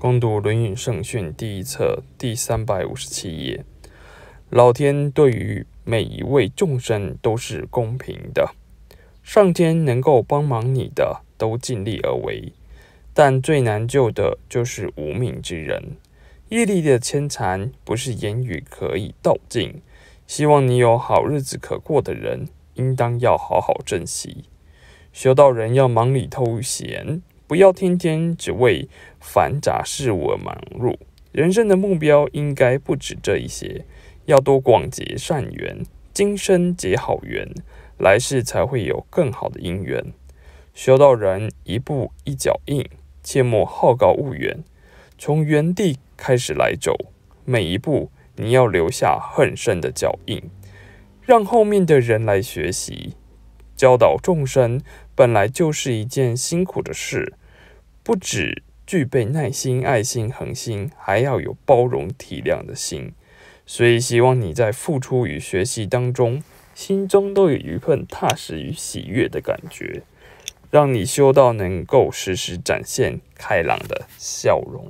攻读《论语圣训》第一册第三百五十七页，老天对于每一位众生都是公平的，上天能够帮忙你的都尽力而为，但最难救的就是无命之人，业力的牵缠不是言语可以道尽。希望你有好日子可过的人，应当要好好珍惜。修道人要忙里偷闲。不要天天只为繁杂事物而忙碌，人生的目标应该不止这一些，要多广结善缘，今生结好缘，来世才会有更好的姻缘。修道人一步一脚印，切莫好高骛远，从原地开始来走，每一步你要留下很深的脚印，让后面的人来学习，教导众生。本来就是一件辛苦的事，不止具备耐心、爱心、恒心，还要有包容、体谅的心。所以，希望你在付出与学习当中，心中都有一份踏实与喜悦的感觉，让你修到能够时时展现开朗的笑容。